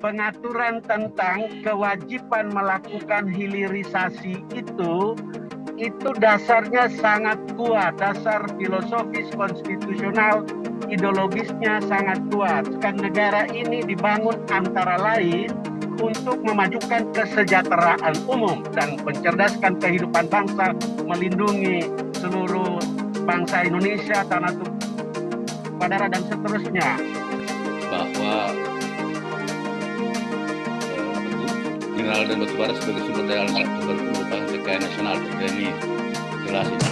pengaturan tentang kewajiban melakukan hilirisasi itu itu dasarnya sangat kuat, dasar filosofis konstitusional ideologisnya sangat kuat. Kan negara ini dibangun antara lain untuk memajukan kesejahteraan umum dan mencerdaskan kehidupan bangsa, melindungi seluruh bangsa Indonesia, tanah tumpah, dan seterusnya. mineral dan bara sebagai sumber daya alam sumber merupakan kekayaan nasional ini jelas ini.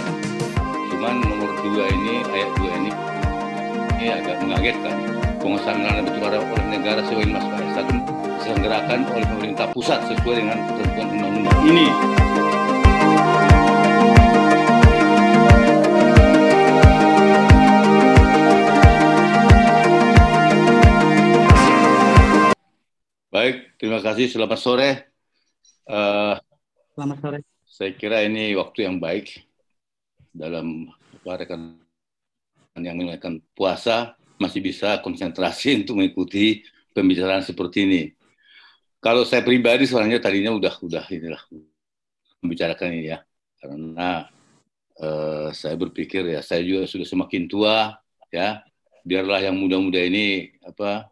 Cuman nomor dua ini ayat dua ini ini agak mengagetkan. Pengusaha mineral dan bara oleh negara sesuai Mas satu diselenggarakan oleh pemerintah pusat sesuai dengan ketentuan undang-undang ini. Terima kasih. Selamat sore. Uh, Selamat sore. Saya kira ini waktu yang baik dalam rekan yang menunaikan puasa masih bisa konsentrasi untuk mengikuti pembicaraan seperti ini. Kalau saya pribadi sebenarnya tadinya udah udah inilah membicarakan ini ya karena uh, saya berpikir ya saya juga sudah semakin tua ya biarlah yang muda-muda ini apa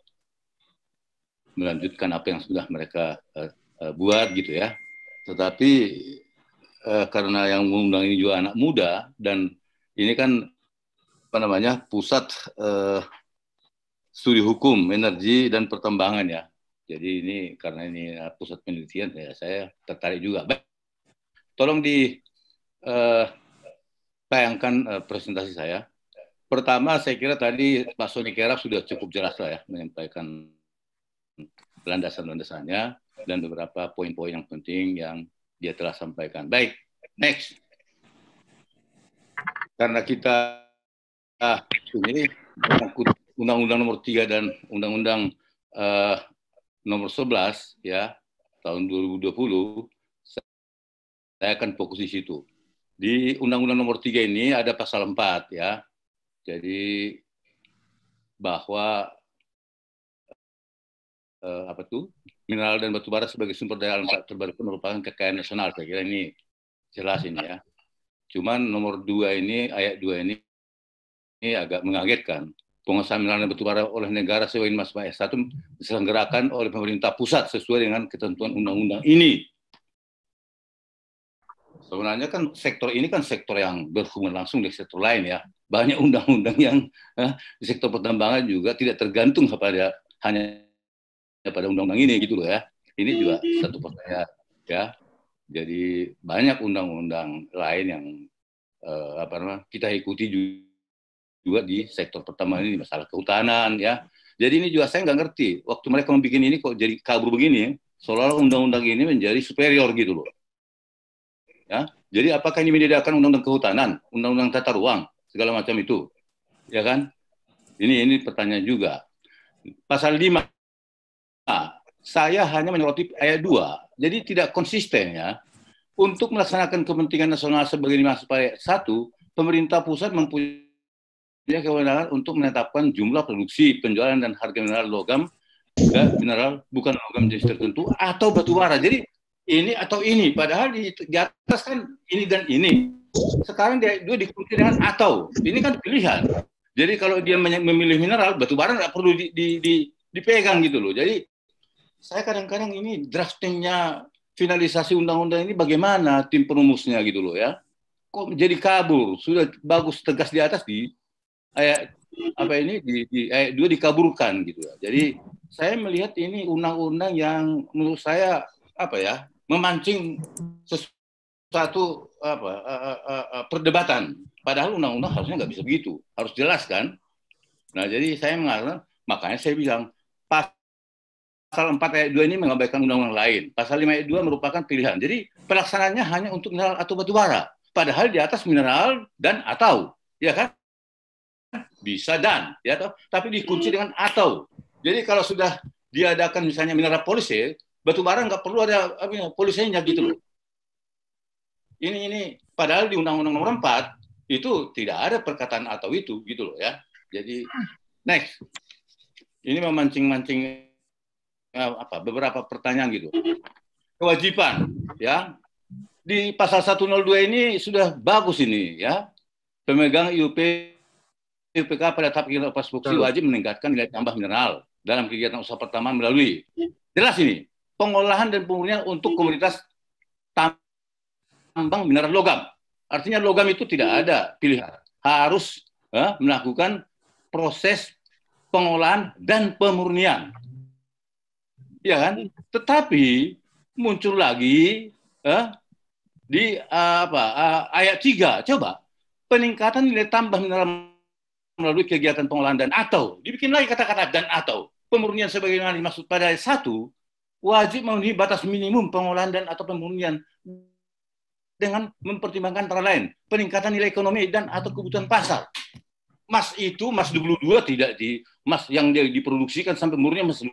melanjutkan apa yang sudah mereka uh, uh, buat gitu ya. Tetapi uh, karena yang mengundang ini juga anak muda dan ini kan apa namanya pusat uh, studi hukum energi dan pertambangan ya. Jadi ini karena ini pusat penelitian ya saya tertarik juga. Baik, tolong di uh, tayangkan uh, presentasi saya. Pertama saya kira tadi Pak Soni Kerap sudah cukup jelas lah ya menyampaikan landasan-landasannya dan beberapa poin-poin yang penting yang dia telah sampaikan. Baik, next. Karena kita ah, ini Undang-Undang Nomor 3 dan Undang-Undang uh, Nomor 11 ya tahun 2020 saya akan fokus di situ. Di Undang-Undang Nomor 3 ini ada pasal 4 ya. Jadi bahwa uh, apa tuh mineral dan batu bara sebagai sumber daya alam terbarukan merupakan kekayaan nasional. Saya kira ini jelas ini ya. Cuman nomor dua ini ayat dua ini ini agak mengagetkan. pengusaha mineral dan batu bara oleh negara sewain Mas Pak satu diselenggarakan oleh pemerintah pusat sesuai dengan ketentuan undang-undang ini. Sebenarnya kan sektor ini kan sektor yang berhubungan langsung dengan sektor lain ya. Banyak undang-undang yang eh, di sektor pertambangan juga tidak tergantung kepada hanya pada undang-undang ini gitu loh ya. Ini juga hmm. satu pertanyaan ya. Jadi banyak undang-undang lain yang eh, apa namanya kita ikuti juga, juga di sektor pertama ini masalah kehutanan ya. Jadi ini juga saya nggak ngerti waktu mereka membuat ini kok jadi kabur begini seolah-olah undang-undang ini menjadi superior gitu loh. Ya, jadi apakah ini menyediakan undang-undang kehutanan, undang-undang tata ruang, segala macam itu? Ya kan? Ini ini pertanyaan juga. Pasal 5 saya hanya menyoroti ayat 2. Jadi tidak konsisten ya. Untuk melaksanakan kepentingan nasional sebagai dimaksud ayat 1, pemerintah pusat mempunyai kewenangan untuk menetapkan jumlah produksi, penjualan, dan harga mineral logam, mineral bukan logam jenis tertentu, atau batu bara. Jadi ini atau ini. Padahal di, di atas kan ini dan ini. Sekarang dia, dia dikunci dengan atau. Ini kan pilihan. Jadi kalau dia memilih mineral, batu bara nggak perlu di, di, di, dipegang gitu loh. Jadi saya kadang-kadang ini draftingnya finalisasi undang-undang ini bagaimana tim perumusnya gitu loh ya. Kok jadi kabur? Sudah bagus tegas di atas di ayat eh, apa ini di, di ayat eh, dua dikaburkan gitu ya. Jadi saya melihat ini undang-undang yang menurut saya apa ya memancing sesuatu apa uh, uh, uh, perdebatan. Padahal undang-undang harusnya nggak bisa begitu, harus jelas kan. Nah jadi saya mengatakan makanya saya bilang pasal 4 ayat 2 ini mengabaikan undang-undang lain. Pasal 5 ayat 2 merupakan pilihan. Jadi pelaksanaannya hanya untuk mineral atau batu bara. Padahal di atas mineral dan atau, ya kan? Bisa dan, ya toh. Tapi dikunci dengan atau. Jadi kalau sudah diadakan misalnya mineral polisi, batu bara nggak perlu ada apa, ya, polisinya gitu loh. Ini ini padahal di Undang-Undang Nomor 4 itu tidak ada perkataan atau itu gitu loh ya. Jadi next. Ini memancing-mancing Eh, apa beberapa pertanyaan gitu. Kewajiban ya di pasal 102 ini sudah bagus ini ya. Pemegang IUP IUPK pada tahap kegiatan operasi produksi wajib meningkatkan nilai tambah mineral dalam kegiatan usaha pertama melalui jelas ini pengolahan dan pemurnian untuk komunitas tambang mineral logam. Artinya logam itu tidak ada pilihan, harus eh, melakukan proses pengolahan dan pemurnian ya kan? Tetapi muncul lagi eh, di uh, apa uh, ayat 3 coba peningkatan nilai tambah mineral melalui kegiatan pengolahan dan atau dibikin lagi kata-kata dan atau pemurnian sebagaimana dimaksud pada ayat 1 wajib memenuhi batas minimum pengolahan dan atau pemurnian dengan mempertimbangkan antara lain peningkatan nilai ekonomi dan atau kebutuhan pasar. Mas itu, mas 22 tidak di mas yang diproduksikan sampai umurnya mas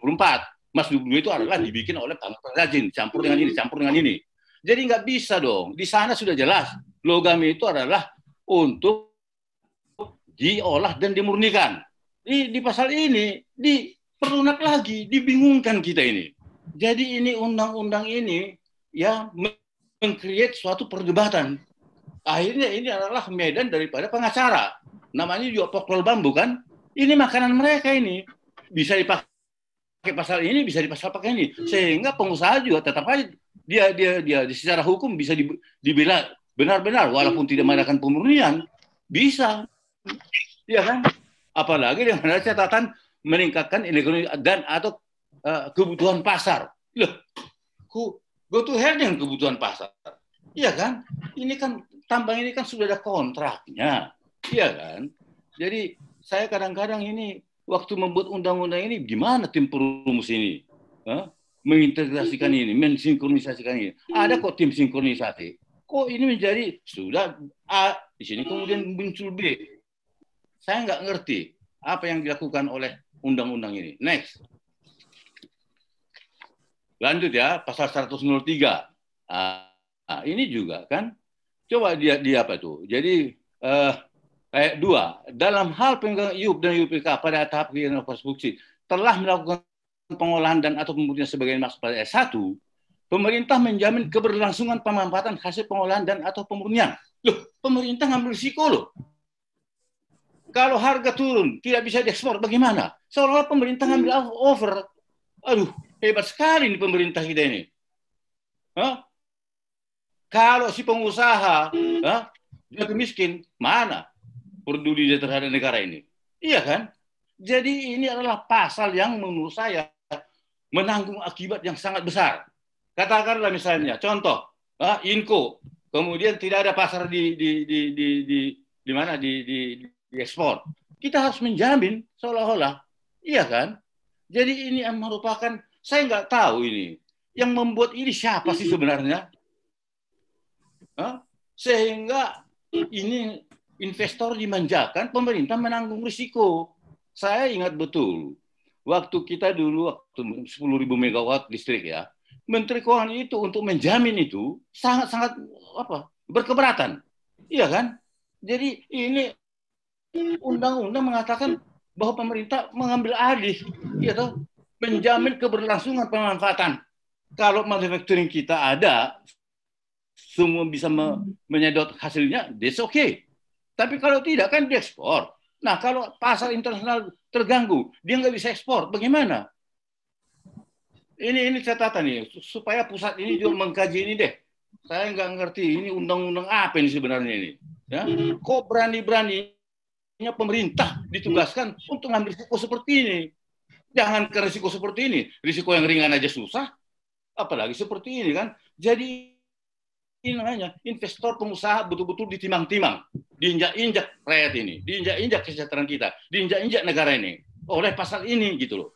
24. Mas Dugno itu adalah dibikin oleh Pak Rajin, campur dengan ini, campur dengan ini. Jadi nggak bisa dong. Di sana sudah jelas logam itu adalah untuk diolah dan dimurnikan. Di, di pasal ini diperlunak lagi, dibingungkan kita ini. Jadi ini undang-undang ini ya mengkreat suatu perdebatan. Akhirnya ini adalah medan daripada pengacara. Namanya juga pokrol bambu kan? Ini makanan mereka ini. Bisa dipakai pakai pasal ini bisa di pasal pakai ini sehingga pengusaha juga tetap aja dia dia dia secara hukum bisa dibela benar-benar walaupun tidak mengadakan pemurnian bisa ya kan apalagi dengan ada catatan meningkatkan ekonomi dan atau uh, kebutuhan pasar loh ku go to hell dengan kebutuhan pasar iya kan ini kan tambang ini kan sudah ada kontraknya iya kan jadi saya kadang-kadang ini waktu membuat undang-undang ini gimana tim perumus ini huh? mengintegrasikan iya. ini, mensinkronisasikan ini. Iya. Ada kok tim sinkronisasi. Kok ini menjadi sudah A di sini iya. kemudian muncul B. Saya nggak ngerti apa yang dilakukan oleh undang-undang ini. Next. Lanjut ya, pasal 103. Ah, ini juga kan. Coba dia di apa tuh? Jadi eh, eh, dua, dalam hal pemegang IUP dan IUPK pada tahap kegiatan konstruksi telah melakukan pengolahan dan atau pembuktian sebagai maksud pada S1, pemerintah menjamin keberlangsungan pemanfaatan hasil pengolahan dan atau pemurnian. Loh, pemerintah ngambil risiko loh. Kalau harga turun, tidak bisa diekspor, bagaimana? Seolah-olah pemerintah ngambil hmm. over. Aduh, hebat sekali nih pemerintah kita ini. Hah? Kalau si pengusaha, hah? dia miskin, mana? peduli terhadap negara ini. Iya kan? Jadi ini adalah pasal yang menurut saya menanggung akibat yang sangat besar. Katakanlah misalnya, contoh, ah, Inko, kemudian tidak ada pasar di di di di di, di mana di, di di ekspor. Kita harus menjamin seolah-olah, iya kan? Jadi ini yang merupakan saya nggak tahu ini yang membuat ini siapa sih sebenarnya? Hah? Sehingga ini investor dimanjakan, pemerintah menanggung risiko. Saya ingat betul, waktu kita dulu waktu ribu megawatt listrik ya, Menteri Keuangan itu untuk menjamin itu sangat-sangat apa berkeberatan, iya kan? Jadi ini undang-undang mengatakan bahwa pemerintah mengambil alih, ya toh, menjamin keberlangsungan pemanfaatan. Kalau manufacturing kita ada, semua bisa menyedot hasilnya, that's okay. Tapi kalau tidak kan diekspor. Nah kalau pasar internasional terganggu, dia nggak bisa ekspor. Bagaimana? Ini ini catatan nih supaya pusat ini juga mm-hmm. mengkaji ini deh. Saya nggak ngerti ini undang-undang apa ini sebenarnya ini. Ya, kok berani-beraninya pemerintah ditugaskan mm-hmm. untuk ngambil risiko seperti ini? Jangan ke risiko seperti ini. Risiko yang ringan aja susah, apalagi seperti ini kan. Jadi ini namanya investor pengusaha betul-betul ditimang-timang diinjak-injak rakyat ini, diinjak-injak kesejahteraan kita, diinjak-injak negara ini oleh pasal ini gitu loh.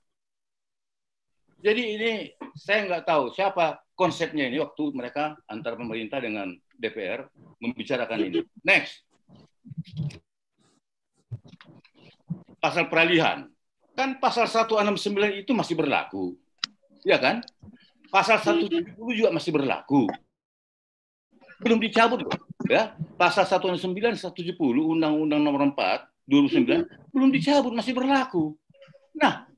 Jadi ini saya nggak tahu siapa konsepnya ini waktu mereka antar pemerintah dengan DPR membicarakan ini. Next. Pasal peralihan. Kan pasal 169 itu masih berlaku. Ya kan? Pasal 170 juga masih berlaku. Belum dicabut loh ya pasal 169 170 Undang-Undang Nomor 4 2009 mm-hmm. belum dicabut masih berlaku. Nah,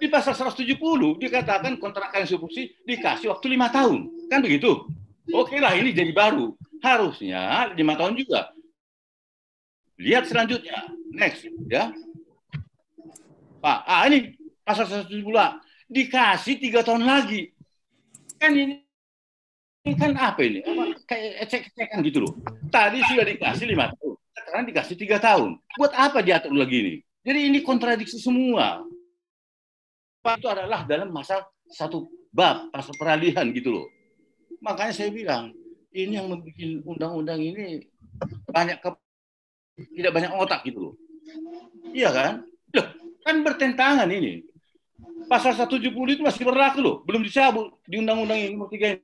di pasal 170 dikatakan kontrak instruksi dikasih waktu lima tahun, kan begitu? Oke lah ini jadi baru, harusnya lima tahun juga. Lihat selanjutnya, next ya. Pak, ah ini pasal 170 dikasih tiga tahun lagi. Kan ini ini kan apa ini? Apa, kayak ecek-ecekan gitu loh. Tadi sudah dikasih lima tahun, sekarang dikasih tiga tahun. Buat apa diatur lagi ini? Jadi ini kontradiksi semua. Itu adalah dalam masa satu bab, pasal peralihan gitu loh. Makanya saya bilang, ini yang membuat undang-undang ini banyak ke, tidak banyak otak gitu loh. Iya kan? Loh, kan bertentangan ini. Pasal 170 itu masih berlaku loh, belum dicabut di undang-undang yang nomor ini.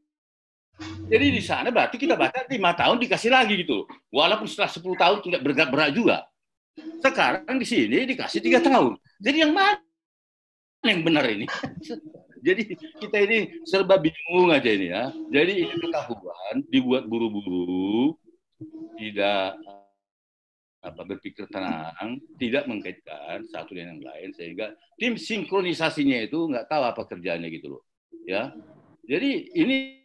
Jadi di sana berarti kita baca lima tahun dikasih lagi gitu. Walaupun setelah 10 tahun tidak bergerak berat juga. Sekarang di sini dikasih tiga tahun. Jadi yang mana yang benar ini? Jadi kita ini serba bingung aja ini ya. Jadi ini pengetahuan dibuat buru-buru, tidak apa berpikir tenang, tidak mengkaitkan satu dengan yang lain sehingga tim sinkronisasinya itu nggak tahu apa kerjanya gitu loh. Ya. Jadi ini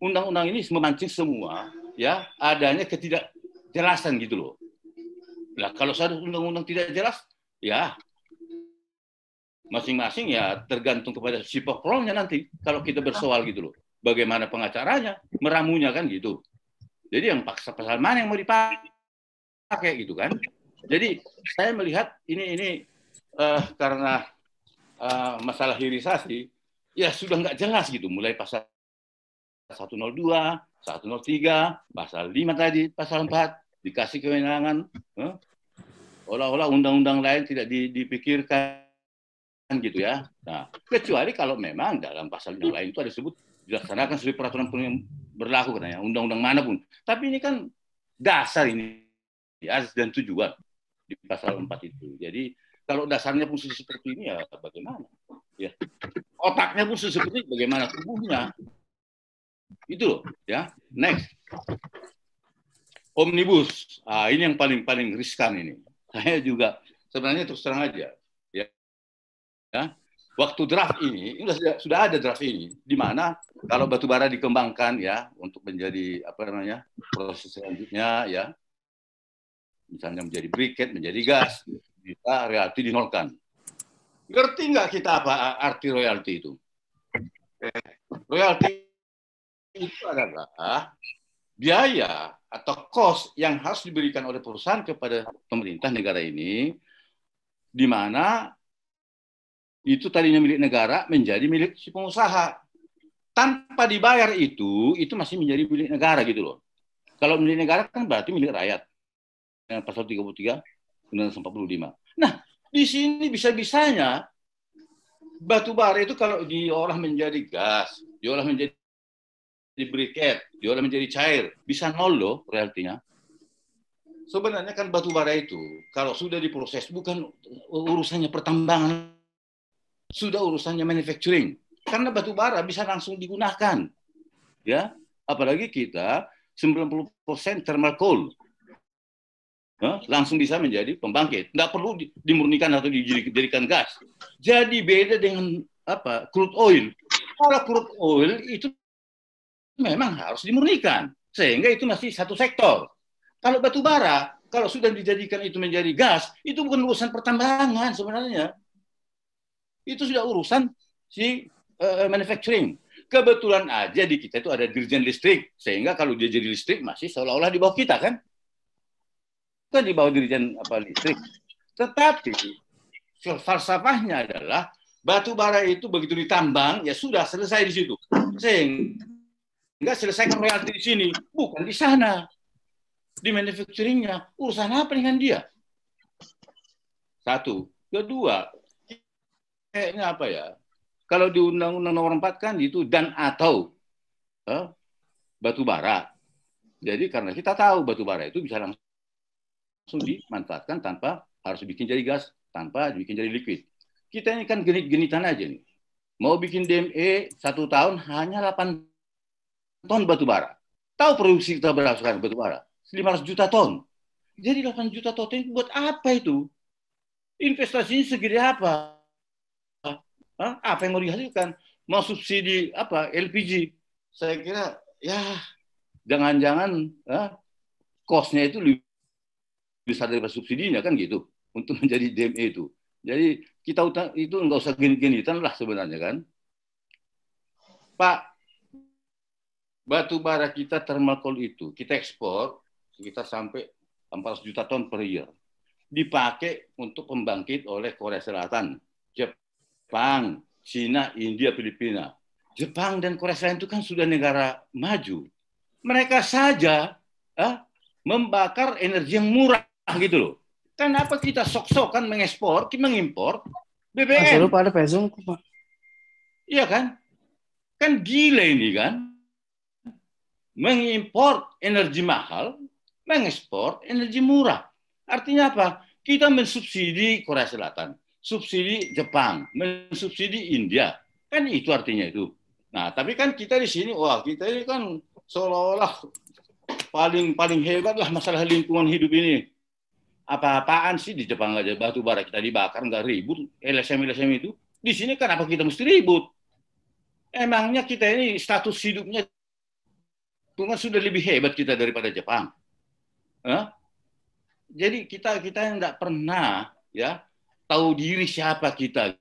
undang-undang ini memancing semua ya adanya ketidakjelasan gitu loh. Nah kalau satu undang-undang tidak jelas, ya masing-masing ya tergantung kepada si pekrolnya nanti kalau kita bersoal gitu loh. Bagaimana pengacaranya, meramunya kan gitu. Jadi yang paksa pasal mana yang mau dipakai gitu kan? Jadi saya melihat ini ini uh, karena uh, masalah hirisasi ya sudah nggak jelas gitu mulai pasal 102, 103, pasal 5 tadi, pasal 4, dikasih kewenangan. Eh? Olah-olah undang-undang lain tidak dipikirkan gitu ya. Nah, kecuali kalau memang dalam pasal yang lain itu ada sebut dilaksanakan sesuai peraturan yang berlaku katanya, undang-undang manapun. Tapi ini kan dasar ini, asas dan tujuan di pasal 4 itu. Jadi kalau dasarnya pun seperti ini ya bagaimana? Ya. Otaknya pun seperti ini bagaimana tubuhnya itu loh, ya. Next. Omnibus. Ah, ini yang paling-paling riskan ini. Saya juga sebenarnya terus terang aja, ya. ya. Waktu draft ini, sudah, sudah ada draft ini, di mana kalau batubara dikembangkan ya untuk menjadi apa namanya proses selanjutnya ya, misalnya menjadi briket, menjadi gas, kita realty dinolkan. Ngerti nggak kita apa arti royalti itu? Eh, royalti itu adalah biaya atau cost yang harus diberikan oleh perusahaan kepada pemerintah negara ini, di mana itu tadinya milik negara menjadi milik si pengusaha. Tanpa dibayar itu, itu masih menjadi milik negara gitu loh. Kalau milik negara kan berarti milik rakyat. Dengan pasal 33, undang 45. Nah, di sini bisa-bisanya batu bara itu kalau diolah menjadi gas, diolah menjadi briket, diolah menjadi cair. Bisa nol loh realtinya. Sebenarnya kan batu bara itu, kalau sudah diproses, bukan urusannya pertambangan, sudah urusannya manufacturing. Karena batu bara bisa langsung digunakan. ya Apalagi kita 90% thermal coal. Huh? Ya, langsung bisa menjadi pembangkit. Tidak perlu dimurnikan atau dijadikan gas. Jadi beda dengan apa crude oil. Kalau crude oil itu memang harus dimurnikan sehingga itu masih satu sektor. Kalau batu bara, kalau sudah dijadikan itu menjadi gas, itu bukan urusan pertambangan sebenarnya. Itu sudah urusan si uh, manufacturing. Kebetulan aja di kita itu ada dirjen listrik, sehingga kalau dia jadi listrik masih seolah-olah di bawah kita kan? Kan di bawah dirjen apa listrik. Tetapi falsafahnya adalah batu bara itu begitu ditambang ya sudah selesai di situ. Sehingga nggak selesaikan royalti di sini, bukan di sana. Di manufacturingnya, urusan apa dengan dia? Satu. Kedua, kayaknya apa ya? Kalau di Undang-Undang Nomor 4 kan itu dan atau eh, batu bara. Jadi karena kita tahu batu bara itu bisa langsung dimanfaatkan tanpa harus bikin jadi gas, tanpa bikin jadi liquid. Kita ini kan genit-genitan aja nih. Mau bikin DME satu tahun hanya 8 ton batu bara. Tahu produksi kita berapa sekarang batu bara? 500 juta ton. Jadi 8 juta ton itu buat apa itu? Investasinya segede apa? Hah? Apa yang mau dihasilkan? Mau subsidi apa? LPG. Saya kira ya jangan-jangan kosnya itu lebih besar daripada subsidinya kan gitu untuk menjadi DME itu. Jadi kita utang, itu nggak usah gini-ginitan lah sebenarnya kan. Pak, batu bara kita thermal coal itu kita ekspor sekitar sampai 400 juta ton per year. Dipakai untuk pembangkit oleh Korea Selatan, Jepang, Cina, India, Filipina. Jepang dan Korea Selatan itu kan sudah negara maju. Mereka saja eh, membakar energi yang murah gitu loh. Kenapa kita sok-sokan mengekspor, kita mengimpor BBM? Iya kan? Kan gila ini kan? mengimpor energi mahal, mengekspor energi murah. Artinya apa? Kita mensubsidi Korea Selatan, subsidi Jepang, mensubsidi India. Kan itu artinya itu. Nah, tapi kan kita di sini, wah kita ini kan seolah-olah paling paling hebat lah masalah lingkungan hidup ini. Apa-apaan sih di Jepang aja batu bara kita dibakar nggak ribut LSM LSM itu. Di sini kan apa kita mesti ribut? Emangnya kita ini status hidupnya Cuma sudah lebih hebat kita daripada Jepang. Huh? Jadi kita kita yang tidak pernah ya tahu diri siapa kita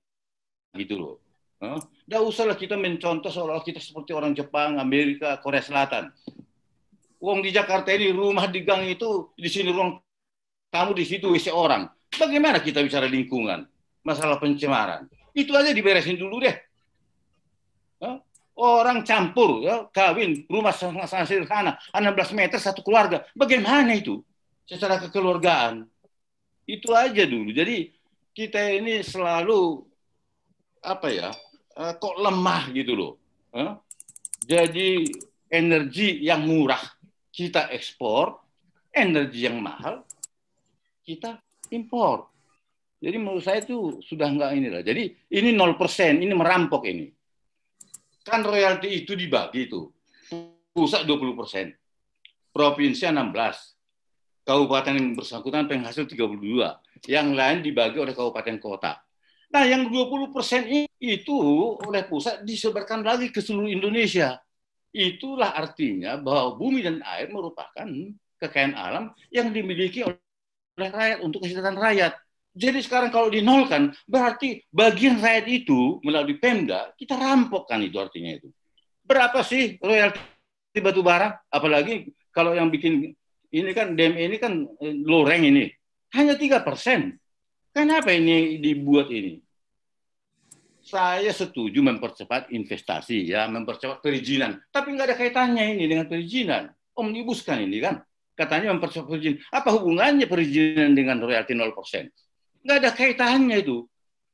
gitu loh. Huh? usahlah kita mencontoh seolah-olah kita seperti orang Jepang, Amerika, Korea Selatan. Uang di Jakarta ini rumah di gang itu di sini ruang tamu di situ isi orang. Bagaimana kita bicara lingkungan, masalah pencemaran? Itu aja diberesin dulu deh orang campur ya, kawin rumah sangat sederhana 16 meter satu keluarga bagaimana itu secara kekeluargaan itu aja dulu jadi kita ini selalu apa ya eh, kok lemah gitu loh ya. jadi energi yang murah kita ekspor energi yang mahal kita impor jadi menurut saya itu sudah enggak inilah jadi ini 0% ini merampok ini Kan royalti itu dibagi itu. Pusat 20 persen, provinsi 16, kabupaten yang bersangkutan penghasil 32, yang lain dibagi oleh kabupaten kota. Nah, yang 20 persen itu oleh pusat disebarkan lagi ke seluruh Indonesia. Itulah artinya bahwa bumi dan air merupakan kekayaan alam yang dimiliki oleh rakyat untuk kesejahteraan rakyat jadi sekarang kalau dinolkan, berarti bagian rakyat itu melalui Pemda, kita rampokkan itu artinya itu. Berapa sih royalti batu bara? Apalagi kalau yang bikin ini kan DM ini kan eh, loreng ini. Hanya tiga persen. Kenapa ini dibuat ini? Saya setuju mempercepat investasi, ya, mempercepat perizinan. Tapi nggak ada kaitannya ini dengan perizinan. Omnibus kan ini kan. Katanya mempercepat perizinan. Apa hubungannya perizinan dengan royalti 0%? Nggak ada kaitannya itu.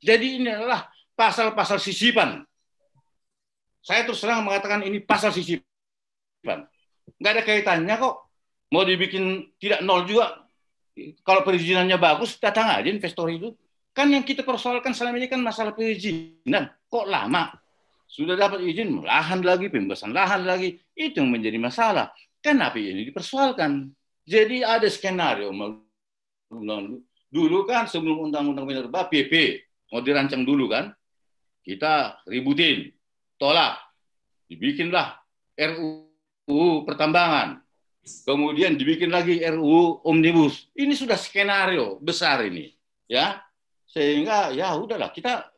Jadi ini adalah pasal-pasal sisipan. Saya terus terang mengatakan ini pasal sisipan. Nggak ada kaitannya kok. Mau dibikin tidak nol juga. Kalau perizinannya bagus, datang aja investor itu. Kan yang kita persoalkan selama ini kan masalah perizinan. Kok lama? Sudah dapat izin, lahan lagi, pembebasan lahan lagi. Itu yang menjadi masalah. Kenapa ini dipersoalkan? Jadi ada skenario Dulu kan sebelum undang-undang minerba PP mau dirancang dulu kan, kita ributin, tolak, dibikinlah RUU pertambangan, kemudian dibikin lagi RUU omnibus. Ini sudah skenario besar ini, ya. Sehingga ya udahlah kita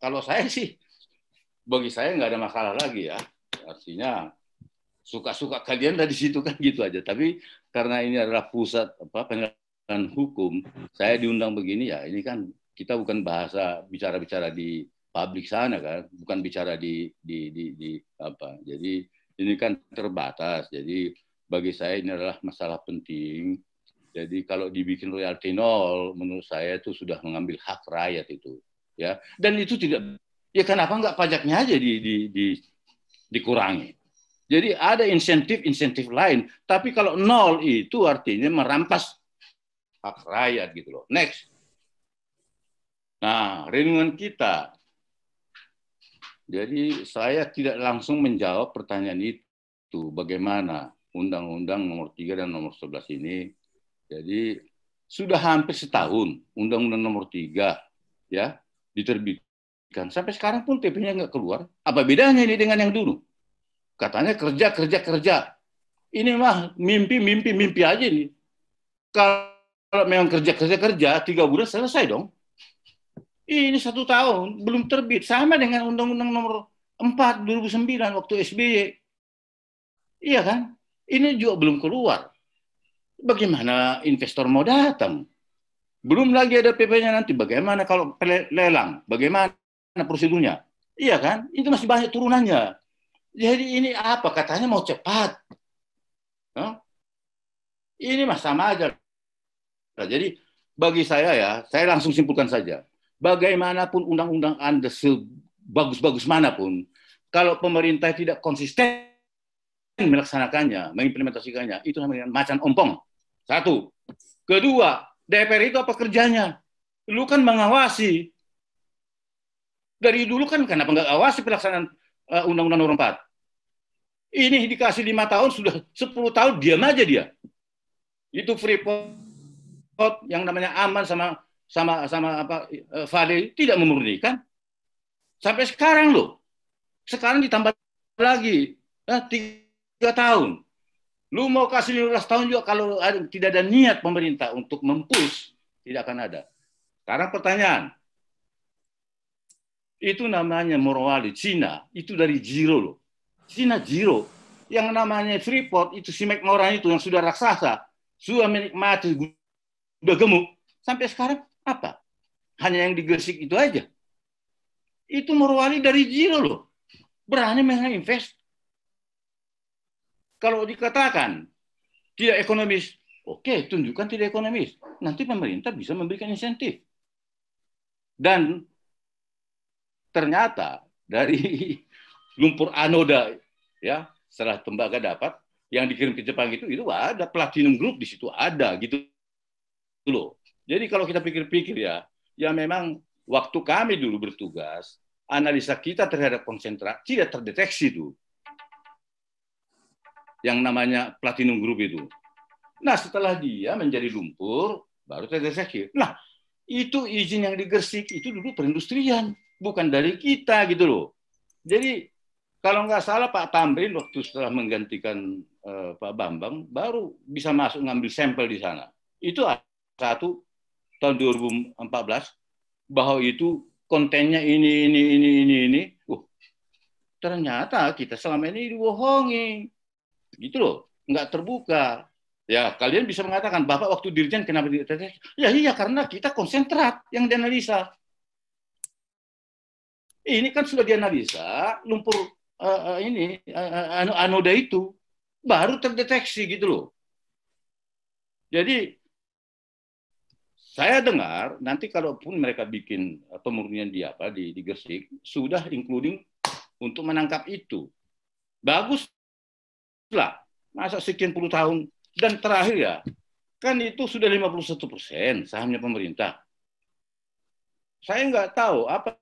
kalau saya sih bagi saya nggak ada masalah lagi ya. Artinya suka-suka kalian dari situ kan gitu aja. Tapi karena ini adalah pusat apa bukan hukum, saya diundang begini ya, ini kan kita bukan bahasa bicara-bicara di publik sana kan, bukan bicara di di di, di apa. Jadi ini kan terbatas. Jadi bagi saya ini adalah masalah penting. Jadi kalau dibikin royalti nol, menurut saya itu sudah mengambil hak rakyat itu, ya. Dan itu tidak, ya kenapa nggak pajaknya aja di, di, di dikurangi? Jadi ada insentif-insentif lain. Tapi kalau nol itu artinya merampas hak rakyat gitu loh. Next. Nah, renungan kita. Jadi saya tidak langsung menjawab pertanyaan itu bagaimana Undang-Undang nomor 3 dan nomor 11 ini. Jadi sudah hampir setahun Undang-Undang nomor 3 ya diterbitkan. Sampai sekarang pun TP-nya nggak keluar. Apa bedanya ini dengan yang dulu? Katanya kerja, kerja, kerja. Ini mah mimpi, mimpi, mimpi aja nih. Kalau kalau memang kerja kerja kerja tiga bulan selesai dong. Ini satu tahun belum terbit sama dengan Undang-Undang Nomor 4 2009 waktu SBY. Iya kan? Ini juga belum keluar. Bagaimana investor mau datang? Belum lagi ada PP-nya nanti. Bagaimana kalau lelang? Bagaimana prosedurnya? Iya kan? Itu masih banyak turunannya. Jadi ini apa? Katanya mau cepat. Ini mah sama aja Nah, jadi bagi saya ya, saya langsung simpulkan saja. Bagaimanapun undang-undang Anda sebagus-bagus manapun, kalau pemerintah tidak konsisten melaksanakannya, mengimplementasikannya, itu namanya macan ompong. Satu. Kedua, DPR itu apa kerjanya? Lu kan mengawasi. Dari dulu kan kenapa nggak awasi pelaksanaan undang eh, Undang-Undang Nomor 4? Ini dikasih lima tahun, sudah sepuluh tahun, diam aja dia. Itu Freeport Kot yang namanya Aman sama sama sama apa eh, Fadil tidak memurnikan. Sampai sekarang loh. Sekarang ditambah lagi nah, tiga tahun. Lu mau kasih 15 tahun juga kalau ada, tidak ada niat pemerintah untuk mempush, tidak akan ada. Sekarang pertanyaan, itu namanya Morowali, Cina, itu dari Jiro loh. Cina Jiro, yang namanya Freeport, itu si McMoran itu yang sudah raksasa, sudah menikmati udah gemuk. Sampai sekarang apa? Hanya yang digesik itu aja. Itu Morwali dari zero loh. Berani invest Kalau dikatakan tidak ekonomis, oke tunjukkan tidak ekonomis. Nanti pemerintah bisa memberikan insentif. Dan ternyata dari lumpur anoda ya setelah tembaga dapat yang dikirim ke Jepang itu itu ada platinum group di situ ada gitu Gitu loh. Jadi kalau kita pikir-pikir ya, ya memang waktu kami dulu bertugas, analisa kita terhadap konsentrasi tidak terdeteksi itu. Yang namanya platinum group itu. Nah setelah dia menjadi lumpur, baru terdeteksi. Nah itu izin yang digersik itu dulu perindustrian, bukan dari kita gitu loh. Jadi kalau nggak salah Pak Tamrin waktu setelah menggantikan uh, Pak Bambang baru bisa masuk ngambil sampel di sana. Itu tahun 2014 bahwa itu kontennya ini ini ini ini ini uh ternyata kita selama ini dibohongi gitu loh nggak terbuka ya kalian bisa mengatakan bapak waktu dirjen kenapa tidak terdeteksi ya iya karena kita konsentrat yang dianalisa ini kan sudah dianalisa lumpur uh, uh, ini uh, eh, anoda itu baru terdeteksi gitu loh jadi saya dengar nanti kalaupun mereka bikin eh, pemurnian di apa di, di Gresik sudah including untuk menangkap itu. Bagus lah. Masa sekian puluh tahun dan terakhir ya kan itu sudah 51 persen sahamnya pemerintah. Saya nggak tahu apa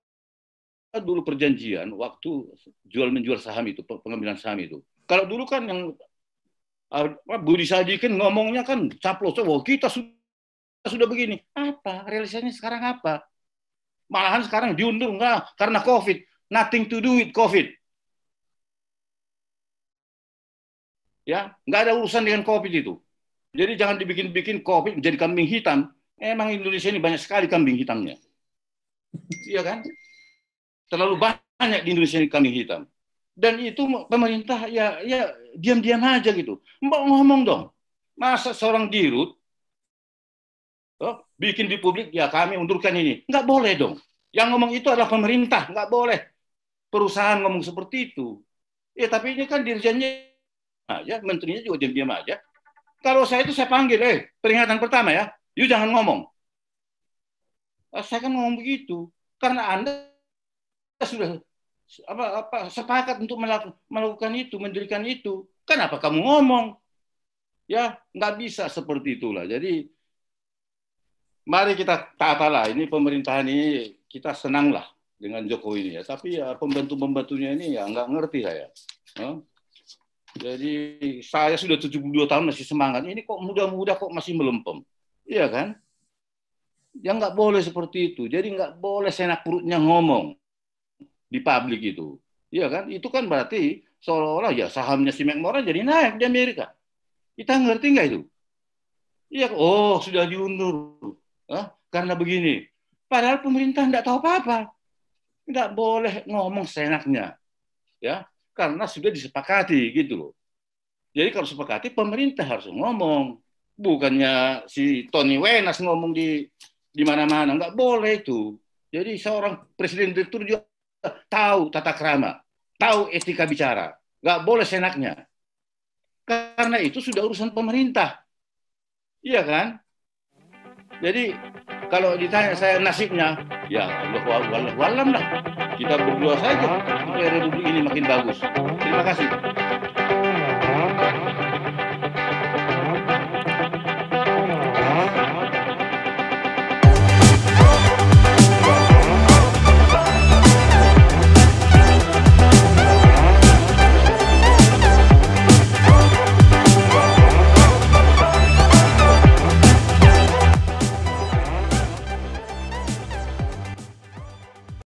dulu perjanjian waktu jual menjual saham itu pengambilan saham itu. Kalau dulu kan yang eh, Budi Sajikin ngomongnya kan caplos, oh, kita sudah sudah begini, apa? Realisasinya sekarang apa? Malahan sekarang diundur enggak karena COVID. Nothing to do with COVID. Ya, nggak ada urusan dengan COVID itu. Jadi jangan dibikin-bikin COVID menjadi kambing hitam. Emang Indonesia ini banyak sekali kambing hitamnya. Iya kan? Terlalu banyak di Indonesia ini kambing hitam. Dan itu pemerintah ya ya diam-diam aja gitu. Mbak ngomong dong. Masa seorang dirut Oh, bikin di publik, ya kami undurkan ini. Nggak boleh dong. Yang ngomong itu adalah pemerintah, nggak boleh. Perusahaan ngomong seperti itu. Ya tapi ini kan dirjennya aja, menterinya juga diam-diam aja. Kalau saya itu saya panggil, eh peringatan pertama ya, you jangan ngomong. Eh, saya kan ngomong begitu karena Anda sudah apa, apa sepakat untuk melakukan itu, mendirikan itu. Kenapa kamu ngomong? Ya, nggak bisa seperti itulah. Jadi mari kita lah ini pemerintahan ini kita senanglah dengan Jokowi ini ya. Tapi ya pembantu-pembantunya ini ya nggak ngerti saya. Huh? Jadi saya sudah 72 tahun masih semangat. Ini kok muda-muda kok masih melempem. Iya kan? Yang nggak boleh seperti itu. Jadi nggak boleh senak perutnya ngomong di publik itu. Iya kan? Itu kan berarti seolah-olah ya sahamnya si McMoran jadi naik di Amerika. Kita ngerti nggak itu? Iya, oh sudah diundur. Hah? Karena begini. Padahal pemerintah tidak tahu apa-apa. Tidak boleh ngomong seenaknya. Ya, karena sudah disepakati gitu loh. Jadi kalau sepakati pemerintah harus ngomong, bukannya si Tony Wenas ngomong di di mana-mana nggak boleh itu. Jadi seorang presiden direktur juga tahu tata krama, tahu etika bicara, nggak boleh senaknya. Karena itu sudah urusan pemerintah, iya kan? Jadi kalau ditanya saya nasibnya, ya Allah walam lah. Kita berdua saja supaya republik ini makin bagus. Terima kasih.